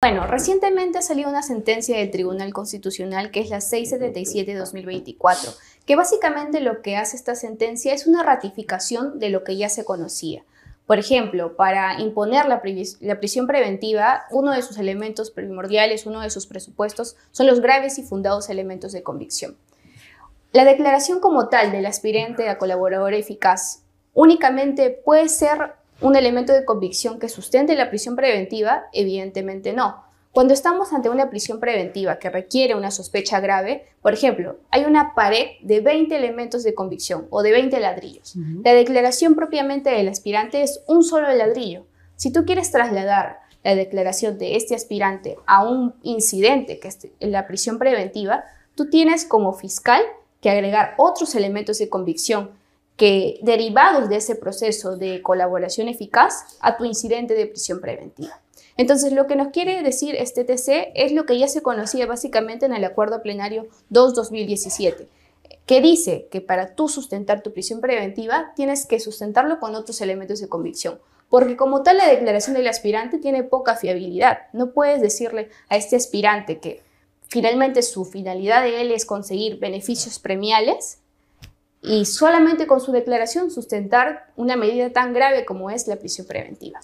Bueno, recientemente ha salido una sentencia del Tribunal Constitucional que es la 677-2024, que básicamente lo que hace esta sentencia es una ratificación de lo que ya se conocía. Por ejemplo, para imponer la, la, prisión preventiva, uno de sus elementos primordiales, uno de sus presupuestos, son los graves y fundados elementos de convicción. La declaración como tal del aspirante a colaborador eficaz únicamente puede ser un elemento de convicción que sustente la prisión preventiva, evidentemente no. Cuando estamos ante una prisión preventiva que requiere una sospecha grave, por ejemplo, hay una pared de 20 elementos de convicción o de 20 ladrillos. La declaración propiamente del aspirante es un solo ladrillo. Si tú quieres trasladar la declaración de este aspirante a un incidente que es la prisión preventiva, tú tienes como fiscal que agregar otros elementos de convicción que derivados de ese proceso de colaboración eficaz a tu incidente de prisión preventiva. Entonces, lo que nos quiere decir este TC es lo que ya se conocía básicamente en el Acuerdo Plenario 2-2017, que dice que para tú sustentar tu prisión preventiva tienes que sustentarlo con otros elementos de convicción, porque como tal la declaración del aspirante tiene poca fiabilidad. No puedes decirle a este aspirante que finalmente su finalidad de él es conseguir beneficios premiales y solamente con su declaración sustentar una medida tan grave como es la prisión preventiva.